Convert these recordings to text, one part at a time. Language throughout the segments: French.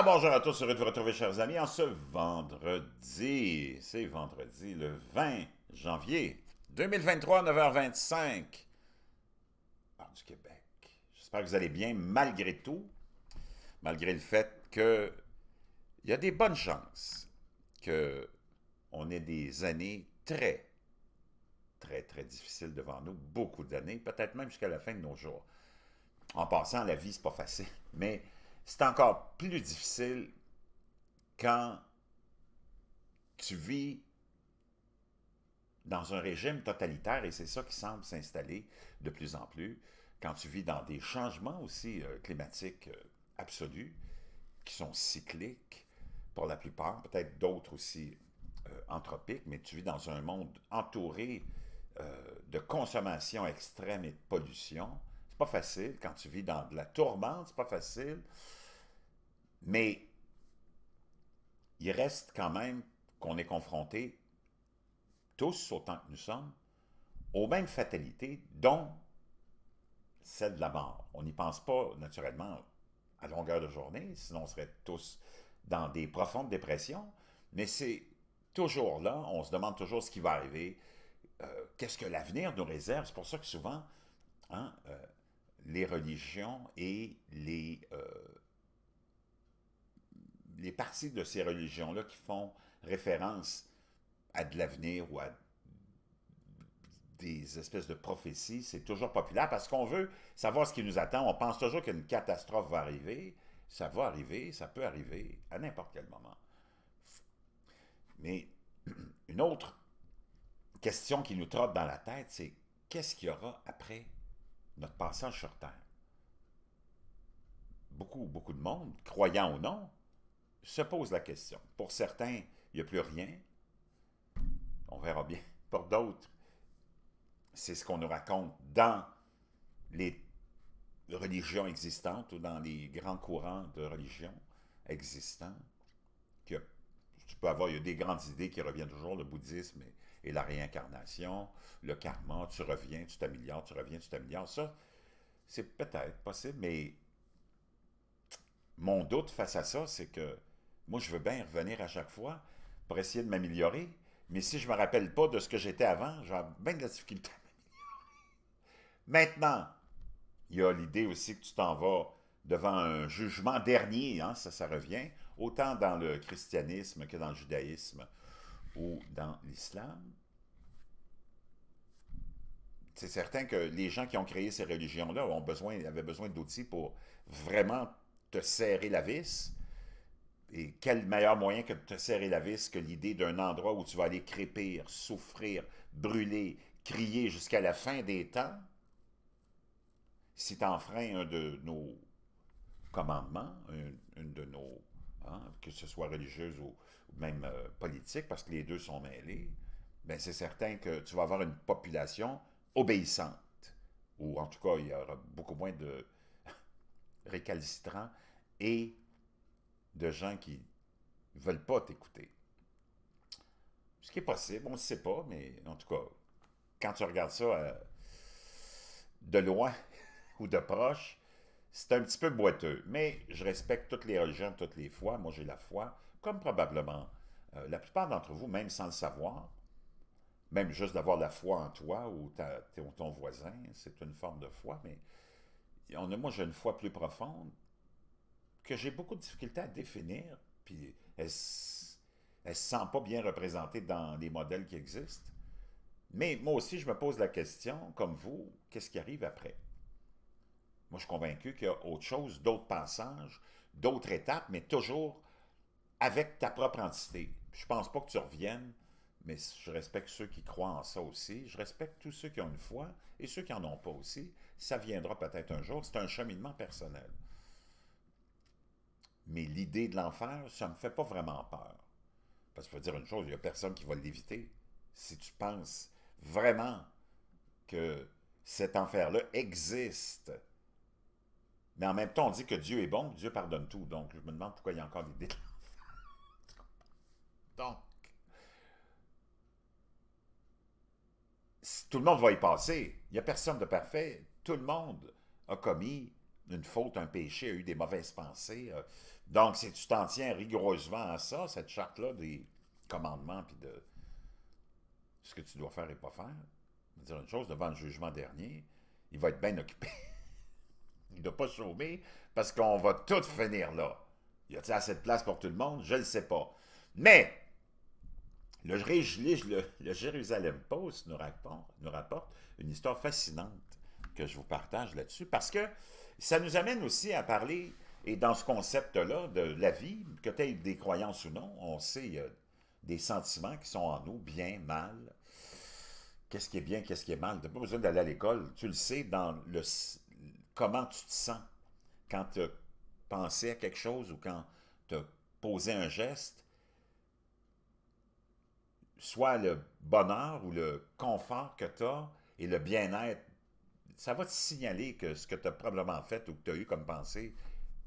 bonjour à tous, heureux de vous retrouver chers amis en ce vendredi, c'est vendredi le 20 janvier 2023, 9h25, du Québec. J'espère que vous allez bien malgré tout, malgré le fait que il y a des bonnes chances que on ait des années très, très, très difficiles devant nous, beaucoup d'années, peut-être même jusqu'à la fin de nos jours. En passant, la vie, c'est pas facile, mais c'est encore plus difficile quand tu vis dans un régime totalitaire, et c'est ça qui semble s'installer de plus en plus, quand tu vis dans des changements aussi euh, climatiques euh, absolus, qui sont cycliques pour la plupart, peut-être d'autres aussi euh, anthropiques, mais tu vis dans un monde entouré de consommation extrême et de pollution, c'est pas facile. Quand tu vis dans de la tourmente, c'est pas facile. Mais il reste quand même qu'on est confronté, tous autant que nous sommes, aux mêmes fatalités, dont celle de la mort. On n'y pense pas naturellement à longueur de journée, sinon on serait tous dans des profondes dépressions, mais c'est toujours là, on se demande toujours ce qui va arriver, euh, qu'est-ce que l'avenir nous réserve. C'est pour ça que souvent, hein, euh, les religions et les, euh, les parties de ces religions-là qui font référence à de l'avenir ou à des espèces de prophéties, c'est toujours populaire parce qu'on veut savoir ce qui nous attend. On pense toujours qu'une catastrophe va arriver. Ça va arriver, ça peut arriver à n'importe quel moment. Mais une autre question qui nous trotte dans la tête, c'est qu'est-ce qu'il y aura après notre passage sur Terre. Beaucoup, beaucoup de monde, croyant ou non, se pose la question. Pour certains, il n'y a plus rien. On verra bien. Pour d'autres, c'est ce qu'on nous raconte dans les religions existantes ou dans les grands courants de religions existantes Que tu peux avoir, il des grandes idées qui reviennent toujours, le bouddhisme et et la réincarnation, le karma, tu reviens, tu t'améliores, tu reviens, tu t'améliores. Ça, c'est peut-être possible, mais mon doute face à ça, c'est que moi, je veux bien revenir à chaque fois pour essayer de m'améliorer, mais si je ne me rappelle pas de ce que j'étais avant, j'ai bien de la difficulté à m'améliorer. Maintenant, il y a l'idée aussi que tu t'en vas devant un jugement dernier, hein, ça, ça revient, autant dans le christianisme que dans le judaïsme ou dans l'islam, c'est certain que les gens qui ont créé ces religions-là ont besoin, avaient besoin d'outils pour vraiment te serrer la vis. Et quel meilleur moyen que de te serrer la vis que l'idée d'un endroit où tu vas aller crépir, souffrir, brûler, crier jusqu'à la fin des temps, si tu enfreins un de nos commandements, un une de nos Hein, que ce soit religieuse ou, même euh, politique, parce que les deux sont mêlés, ben c'est certain que tu vas avoir une population obéissante, ou en tout cas, il y aura beaucoup moins de récalcitrants et de gens qui ne veulent pas t'écouter. Ce qui est possible, on ne sait pas, mais en tout cas, quand tu regardes ça euh, de loin ou de proche, c'est un petit peu boiteux, mais je respecte toutes les religions, toutes les fois. Moi, j'ai la foi, comme probablement euh, la plupart d'entre vous, même sans le savoir, même juste d'avoir la foi en toi ou ton voisin, c'est une forme de foi, mais on moi, j'ai une foi plus profonde que j'ai beaucoup de difficultés à définir, puis elle ne se sent pas bien représentée dans les modèles qui existent. Mais moi aussi, je me pose la question, comme vous, qu'est-ce qui arrive après? Moi, je suis convaincu qu'il y a autre chose, d'autres passages, d'autres étapes, mais toujours avec ta propre entité. Je ne pense pas que tu reviennes, mais je respecte ceux qui croient en ça aussi. Je respecte tous ceux qui ont une foi et ceux qui n'en ont pas aussi. Ça viendra peut-être un jour. C'est un cheminement personnel. Mais l'idée de l'enfer, ça ne me fait pas vraiment peur. Parce qu'il faut dire une chose, il n'y a personne qui va l'éviter. Si tu penses vraiment que cet enfer-là existe, mais en même temps, on dit que Dieu est bon, Dieu pardonne tout. Donc, je me demande pourquoi il y a encore des délais. Donc, tout le monde va y passer. Il n'y a personne de parfait. Tout le monde a commis une faute, un péché, a eu des mauvaises pensées. Euh, donc, si tu t'en tiens rigoureusement à ça, cette charte-là des commandements, puis de ce que tu dois faire et pas faire, dire une chose, devant le jugement dernier, il va être bien occupé. Il de pas sauver parce qu'on va tout finir là. Y a-t-il assez de place pour tout le monde? Je ne sais pas. Mais, le, Jérusalem Post nous rapporte, une histoire fascinante que je vous partage là-dessus parce que ça nous amène aussi à parler, et dans ce concept-là de la vie, que tu aies des croyances ou non, on sait y a des sentiments qui sont en nous, bien, mal. Qu'est-ce qui est bien, qu'est-ce qui est mal. Tu n'as pas besoin d'aller à l'école. Tu le sais dans le, comment tu te sens quand tu pensais à quelque chose ou quand tu as posé un geste, soit le bonheur ou le confort que tu as et le bien-être, ça va te signaler que ce que tu as probablement fait ou que tu as eu comme pensée,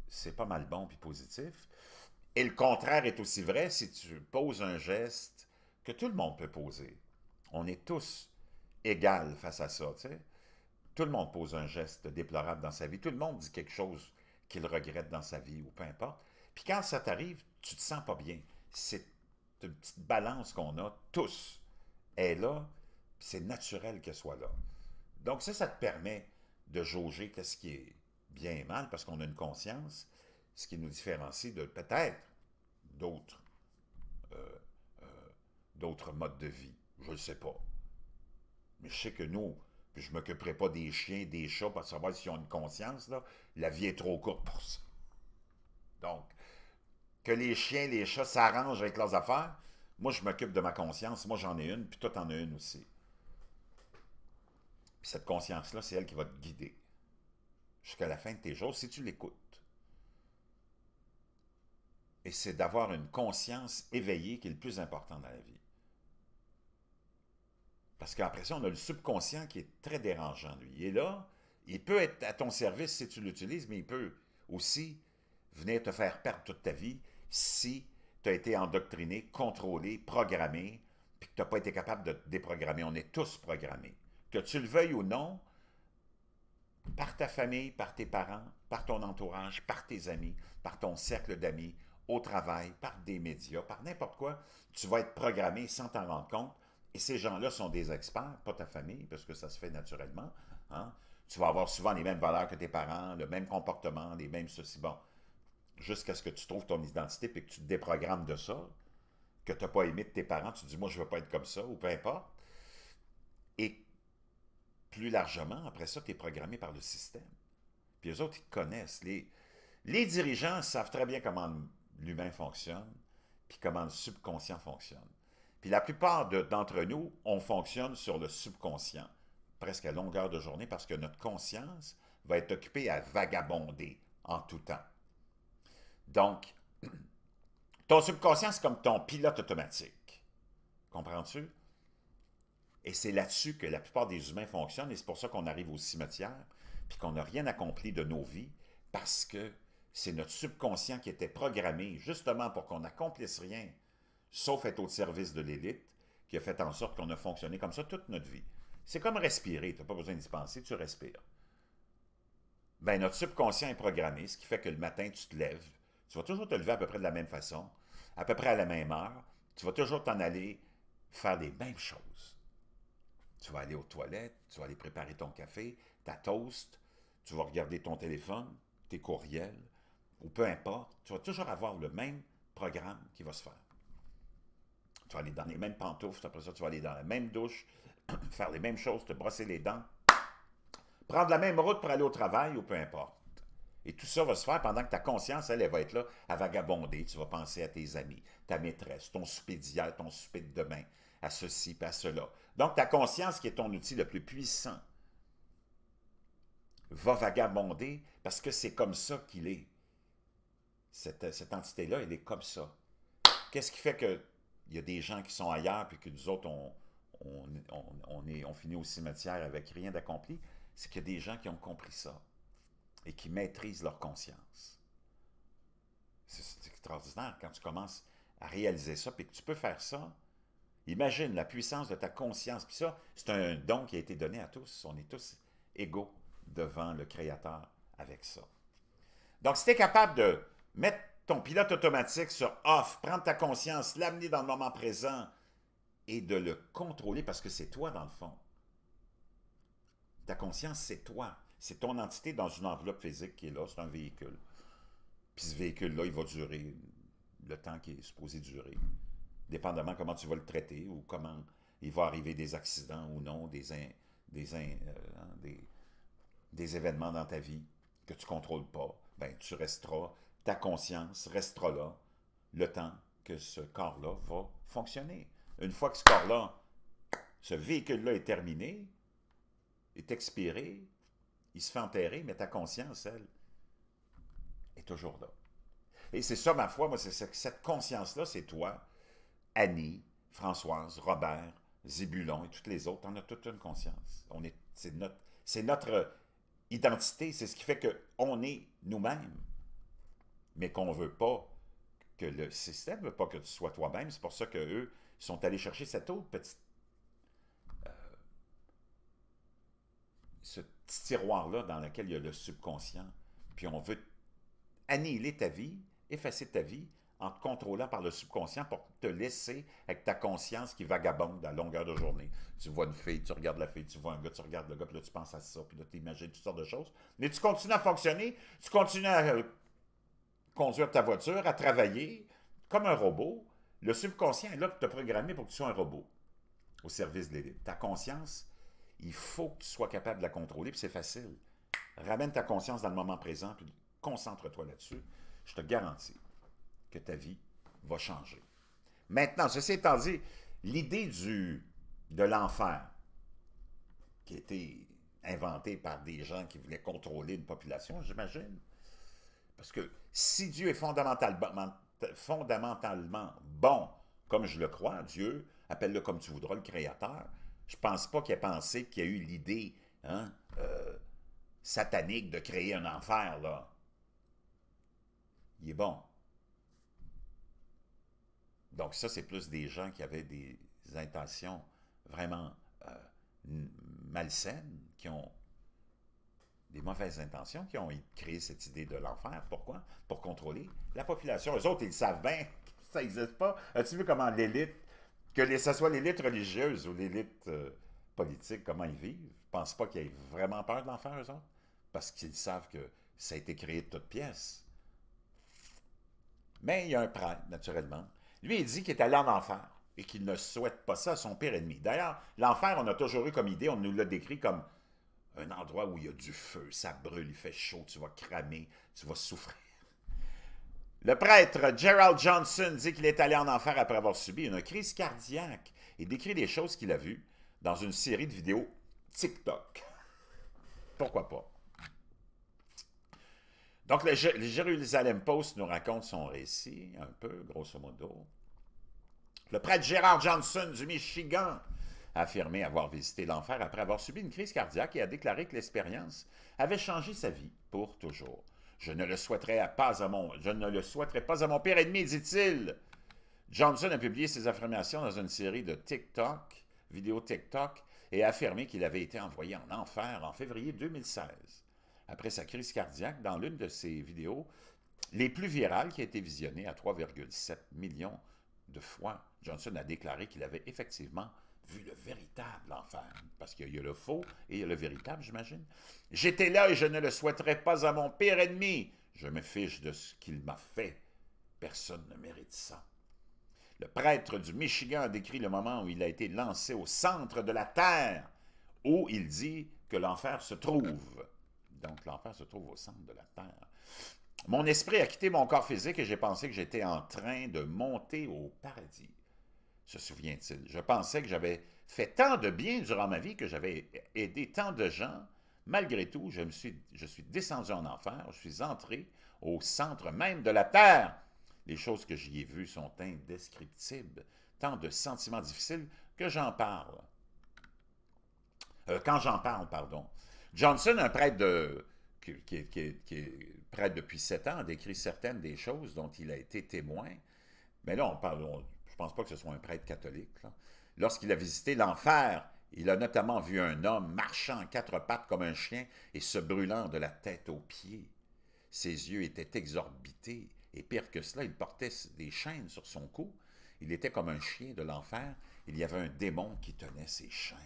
c'est pas mal bon puis positif. Et le contraire est aussi vrai si tu poses un geste que tout le monde peut poser. On est tous égaux face à ça, tu sais. Tout le monde pose un geste déplorable dans sa vie. Tout le monde dit quelque chose qu'il regrette dans sa vie ou peu importe. Puis quand ça t'arrive, tu te sens pas bien. C'est une petite balance qu'on a tous. Elle est là, c'est naturel qu'elle soit là. Donc ça, ça te permet de jauger qu'est-ce qui est bien et mal, parce qu'on a une conscience, ce qui nous différencie de peut-être d'autres euh, euh, d'autres modes de vie. Je ne sais pas. Mais je sais que nous, puis je ne m'occuperai pas des chiens, des chats pour savoir s'ils ont une conscience. Là. La vie est trop courte pour ça. Donc, que les chiens, les chats s'arrangent avec leurs affaires, moi, je m'occupe de ma conscience. Moi, j'en ai une, puis toi, t'en as une aussi. cette conscience-là, c'est elle qui va te guider jusqu'à la fin de tes jours si tu l'écoutes. Et c'est d'avoir une conscience éveillée qui est le plus important dans la vie. Parce qu'après ça, on a le subconscient qui est très dérangeant, lui. Il est là, il peut être à ton service si tu l'utilises, mais il peut aussi venir te faire perdre toute ta vie si tu as été endoctriné, contrôlé, programmé, puis que tu n'as pas été capable de te déprogrammer. On est tous programmés. Que tu le veuilles ou non, par ta famille, par tes parents, par ton entourage, par tes amis, par ton cercle d'amis, au travail, par des médias, par n'importe quoi, tu vas être programmé sans t'en rendre compte et ces gens-là sont des experts, pas ta famille, parce que ça se fait naturellement. Hein. Tu vas avoir souvent les mêmes valeurs que tes parents, le même comportement, les mêmes ceci. Bon, jusqu'à ce que tu trouves ton identité et que tu te déprogrammes de ça, que tu n'as pas aimé de tes parents, tu te dis, moi, je ne veux pas être comme ça, ou peu importe. Et plus largement, après ça, tu es programmé par le système. Puis les autres, ils connaissent. les dirigeants savent très bien comment l'humain fonctionne, puis comment le subconscient fonctionne. Puis la plupart d'entre nous, on fonctionne sur le subconscient, presque à longueur de journée, parce que notre conscience va être occupée à vagabonder en tout temps. Donc, ton subconscient, c'est comme ton pilote automatique. Comprends-tu? Et c'est là-dessus que la plupart des humains fonctionnent, et c'est pour ça qu'on arrive au cimetière, puis qu'on n'a rien accompli de nos vies, parce que c'est notre subconscient qui était programmé justement pour qu'on n'accomplisse rien, sauf être au service de l'élite, qui a fait en sorte qu'on a fonctionné comme ça toute notre vie. C'est comme respirer, tu n'as pas besoin d'y penser, tu respires. Ben, notre subconscient est programmé, ce qui fait que le matin, tu te lèves, tu vas toujours te lever à peu près de la même façon, à peu près à la même heure, tu vas toujours t'en aller faire les mêmes choses. Tu vas aller aux toilettes, tu vas aller préparer ton café, ta toast, tu vas regarder ton téléphone, tes courriels, ou peu importe, tu vas toujours avoir le même programme qui va se faire tu vas aller dans les mêmes pantoufles, après ça, tu vas aller dans la même douche, faire les mêmes choses, te brosser les dents, prendre la même route pour aller au travail ou peu importe. Et tout ça va se faire pendant que ta conscience, elle, elle va être là à vagabonder. Tu vas penser à tes amis, ta maîtresse, ton souper ton souper de demain, à ceci, à cela. Donc, ta conscience, qui est ton outil le plus puissant, va vagabonder parce que c'est comme ça qu'il est. Cette, cette entité-là, elle est comme ça. Qu'est-ce qui fait que il y a des gens qui sont ailleurs, puis que nous autres, on, est, on finit au cimetière avec rien d'accompli, c'est qu'il y a des gens qui ont compris ça et qui maîtrisent leur conscience. C'est extraordinaire quand tu commences à réaliser ça, puis que tu peux faire ça. Imagine la puissance de ta conscience. Puis ça, c'est un don qui a été donné à tous. On est tous égaux devant le Créateur avec ça. Donc, si tu es capable de mettre ton pilote automatique sur off, prendre ta conscience, l'amener dans le moment présent et de le contrôler parce que c'est toi dans le fond. Ta conscience, c'est toi. C'est ton entité dans une enveloppe physique qui est là, c'est un véhicule. Puis ce véhicule-là, il va durer le temps qui est supposé durer, dépendamment comment tu vas le traiter ou comment il va arriver des accidents ou non, des, euh, hein, des, des, événements dans ta vie que tu ne contrôles pas. Ben, tu resteras ta conscience restera là le temps que ce corps-là va fonctionner. Une fois que ce corps-là, ce véhicule-là est terminé, est expiré, il se fait enterrer, mais ta conscience, elle, est toujours là. Et c'est ça, ma foi, moi, c'est cette conscience-là, c'est toi, Annie, Françoise, Robert, Zébulon et toutes les autres. On a toute une conscience. On est, c'est notre, c'est notre identité, c'est ce qui fait qu'on est nous-mêmes mais qu'on ne veut pas, que le système ne veut pas que tu sois toi-même. C'est pour ça qu'eux sont allés chercher cette autre petite... Euh, ce petit tiroir-là dans lequel il y a le subconscient, puis on veut annihiler ta vie, effacer ta vie, en te contrôlant par le subconscient pour te laisser avec ta conscience qui vagabonde à longueur de journée. Tu vois une fille, tu regardes la fille, tu vois un gars, tu regardes le gars, puis là tu penses à ça, puis là tu imagines toutes sortes de choses. Mais tu continues à fonctionner, tu continues à euh, conduire ta voiture, à travailler comme un robot. Le subconscient est là pour te programmer pour que tu sois un robot au service de l'élite. Ta conscience, il faut que tu sois capable de la contrôler, puis c'est facile. Ramène ta conscience dans le moment présent, puis concentre-toi là-dessus. Je te garantis que ta vie va changer. Maintenant, ceci étant dit, l'idée de l'enfer, qui a été inventée par des gens qui voulaient contrôler une population, j'imagine, parce que si Dieu est fondamentalement, bon, comme je le crois, Dieu, appelle-le comme tu voudras, le Créateur, je ne pense pas qu'il ait pensé qu'il y a eu l'idée hein, euh, satanique de créer un enfer, là. Il est bon. Donc ça, c'est plus des gens qui avaient des intentions vraiment euh, malsaines, qui ont des mauvaises intentions qui ont créé cette idée de l'enfer. Pourquoi? Pour contrôler la population. Eux autres, ils savent bien que ça n'existe pas. As-tu vu comment l'élite, que ce soit l'élite religieuse ou l'élite euh, politique, comment ils vivent? ne pensent pas qu'ils aient vraiment peur de l'enfer, eux autres, parce qu'ils savent que ça a été créé de toutes pièces. Mais il y a un prêtre, naturellement. Lui, il dit qu'il est allé en enfer et qu'il ne souhaite pas ça à son pire ennemi. D'ailleurs, l'enfer, on a toujours eu comme idée, on nous l'a décrit comme un endroit où il y a du feu, ça brûle, il fait chaud, tu vas cramer, tu vas souffrir. Le prêtre Gerald Johnson dit qu'il est allé en enfer après avoir subi une crise cardiaque et décrit des choses qu'il a vues dans une série de vidéos TikTok. Pourquoi pas? Donc, le, le Jérusalem Post nous raconte son récit, un peu, grosso modo. Le prêtre Gerald Johnson du Michigan affirmé avoir visité l'enfer après avoir subi une crise cardiaque et a déclaré que l'expérience avait changé sa vie pour toujours. Je ne le souhaiterais pas à mon, je ne le souhaiterais pas à mon pire ennemi, dit-il. Johnson a publié ses affirmations dans une série de TikTok, vidéos TikTok, et a affirmé qu'il avait été envoyé en enfer en février 2016. Après sa crise cardiaque, dans l'une de ses vidéos les plus virales qui a été visionnée à 3,7 millions de fois, Johnson a déclaré qu'il avait effectivement vu le véritable enfer, parce qu'il y a le faux et il y a le véritable, j'imagine. J'étais là et je ne le souhaiterais pas à mon pire ennemi. Je me fiche de ce qu'il m'a fait. Personne ne mérite ça. Le prêtre du Michigan a décrit le moment où il a été lancé au centre de la terre, où il dit que l'enfer se trouve. Donc l'enfer se trouve au centre de la terre. Mon esprit a quitté mon corps physique et j'ai pensé que j'étais en train de monter au paradis se souvient-il. Je pensais que j'avais fait tant de bien durant ma vie, que j'avais aidé tant de gens. Malgré tout, je, me suis, je suis descendu en enfer, je suis entré au centre même de la terre. Les choses que j'y ai vues sont indescriptibles, tant de sentiments difficiles que j'en parle. Euh, quand j'en parle, pardon. Johnson, un prêtre de, qui, est prêtre depuis sept ans, a décrit certaines des choses dont il a été témoin. Mais là, on parle, je pense pas que ce soit un prêtre catholique, lorsqu'il a visité l'enfer, il a notamment vu un homme marchant à quatre pattes comme un chien et se brûlant de la tête aux pieds. Ses yeux étaient exorbités, et pire que cela, il portait des chaînes sur son cou. Il était comme un chien de l'enfer, il y avait un démon qui tenait ses chaînes.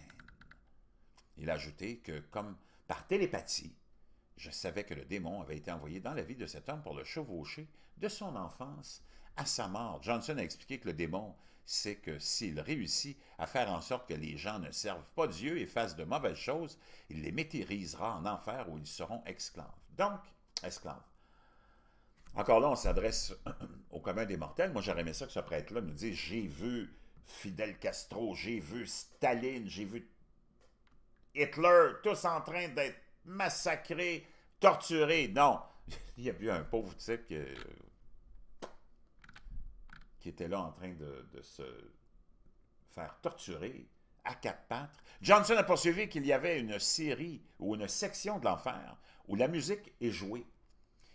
Il a ajouté que, comme par télépathie, je savais que le démon avait été envoyé dans la vie de cet homme pour le chevaucher de son enfance à sa mort. Johnson a expliqué que le démon, c'est que s'il réussit à faire en sorte que les gens ne servent pas Dieu et fassent de mauvaises choses, il les métérisera en enfer où ils seront esclaves. Donc, esclaves. Encore là, on s'adresse au commun des mortels. Moi, j'aurais aimé ça que ce prêtre-là nous dise « J'ai vu Fidel Castro, j'ai vu Staline, j'ai vu Hitler, tous en train d'être massacrés, torturés. » Non, il y a eu un pauvre type qui qui était là en train de, se faire torturer à quatre pattes. Johnson a poursuivi qu'il y avait une série ou une section de l'enfer où la musique est jouée.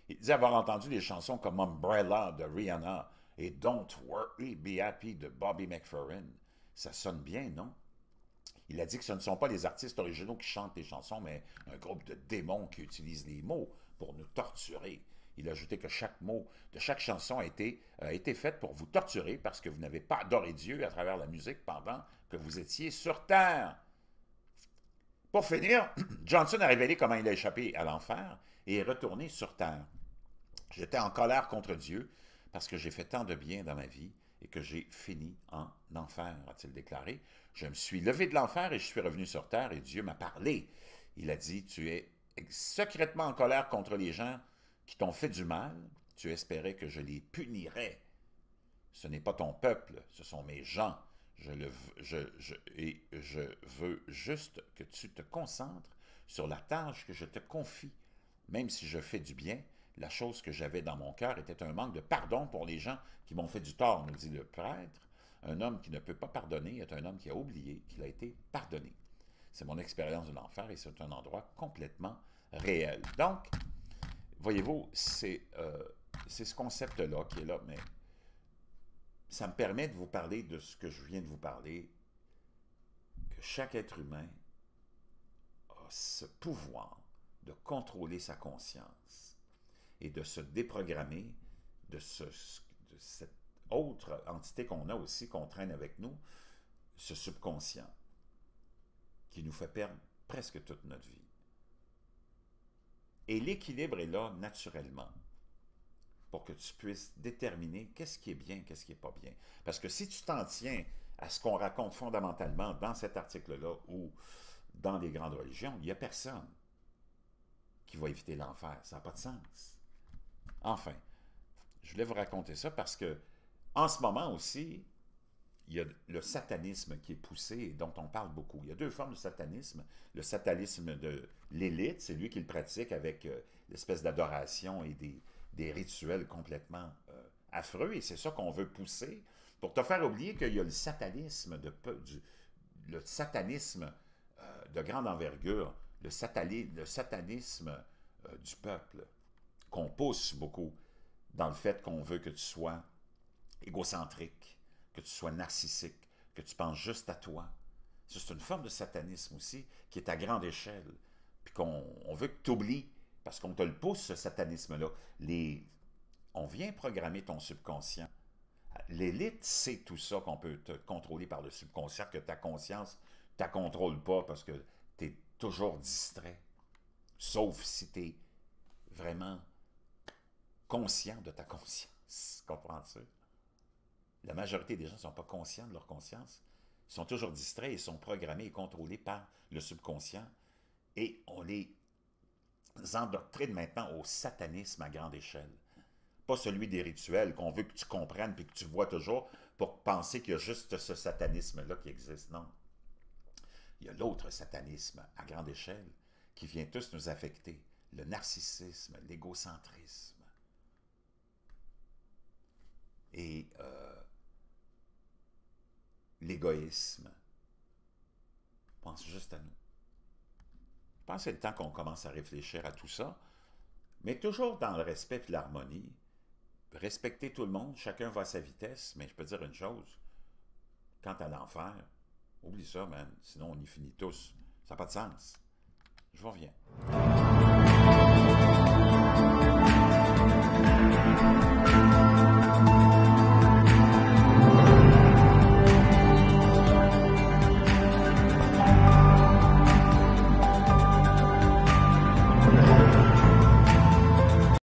Il disait avoir entendu des chansons comme Umbrella de Rihanna et Don't Worry Be Happy de Bobby McFerrin. Ça sonne bien, non? Il a dit que ce ne sont pas les artistes originaux qui chantent les chansons, mais un groupe de démons qui utilisent les mots pour nous torturer. Il a ajouté que chaque mot de chaque chanson a été, fait pour vous torturer parce que vous n'avez pas adoré Dieu à travers la musique pendant que vous étiez sur terre. Pour finir, Johnson a révélé comment il a échappé à l'enfer et est retourné sur terre. J'étais en colère contre Dieu parce que j'ai fait tant de bien dans ma vie et que j'ai fini en enfer, a-t-il déclaré. Je me suis levé de l'enfer et je suis revenu sur terre et Dieu m'a parlé. Il a dit, tu es secrètement en colère contre les gens qui t'ont fait du mal, tu espérais que je les punirais. Ce n'est pas ton peuple, ce sont mes gens. Je le, et je veux juste que tu te concentres sur la tâche que je te confie. Même si je fais du bien, la chose que j'avais dans mon cœur était un manque de pardon pour les gens qui m'ont fait du tort, me dit le prêtre. Un homme qui ne peut pas pardonner est un homme qui a oublié qu'il a été pardonné. C'est mon expérience de l'enfer et c'est un endroit complètement réel. Donc, voyez-vous, euh, c'est ce concept-là qui est là, mais ça me permet de vous parler de ce que je viens de vous parler, que chaque être humain a ce pouvoir de contrôler sa conscience et de se déprogrammer de, ce, de cette autre entité qu'on a aussi, qu'on traîne avec nous, ce subconscient, qui nous fait perdre presque toute notre vie. Et l'équilibre est là naturellement pour que tu puisses déterminer qu'est-ce qui est bien, qu'est-ce qui n'est pas bien. Parce que si tu t'en tiens à ce qu'on raconte fondamentalement dans cet article-là ou dans les grandes religions, il n'y a personne qui va éviter l'enfer. Ça n'a pas de sens. Enfin, je voulais vous raconter ça parce que en ce moment aussi, il y a le satanisme qui est poussé et dont on parle beaucoup. Il y a deux formes de satanisme. Le satanisme de l'élite, c'est lui qui le pratique avec euh, l'espèce d'adoration et des, rituels complètement euh, affreux, et c'est ça qu'on veut pousser pour te faire oublier qu'il y a le satanisme de le satanisme euh, de grande envergure, le, le satanisme du peuple qu'on pousse beaucoup dans le fait qu'on veut que tu sois égocentrique, que tu sois narcissique, que tu penses juste à toi. C'est une forme de satanisme aussi qui est à grande échelle, puis qu'on veut que tu oublies, parce qu'on te le pousse, ce satanisme-là. On vient programmer ton subconscient. L'élite sait tout ça qu'on peut te contrôler par le subconscient, que ta conscience ne te contrôle pas parce que tu es toujours distrait. Sauf si tu es vraiment conscient de ta conscience. Comprends-tu? la majorité des gens ne sont pas conscients de leur conscience, ils sont toujours distraits, ils sont programmés et contrôlés par le subconscient, et on les endoctrine maintenant au satanisme à grande échelle. Pas celui des rituels qu'on veut que tu comprennes puis que tu vois toujours pour penser qu'il y a juste ce satanisme-là qui existe. Non. Il y a l'autre satanisme à grande échelle qui vient tous nous affecter. Le narcissisme, l'égocentrisme. Et euh, l'égoïsme. Pense juste à nous. Je pense que c'est le temps qu'on commence à réfléchir à tout ça, mais toujours dans le respect et l'harmonie. Respecter tout le monde, chacun va à sa vitesse, mais je peux dire une chose, quant à l'enfer, oublie ça, sinon on y finit tous. Ça n'a pas de sens. Je vous reviens.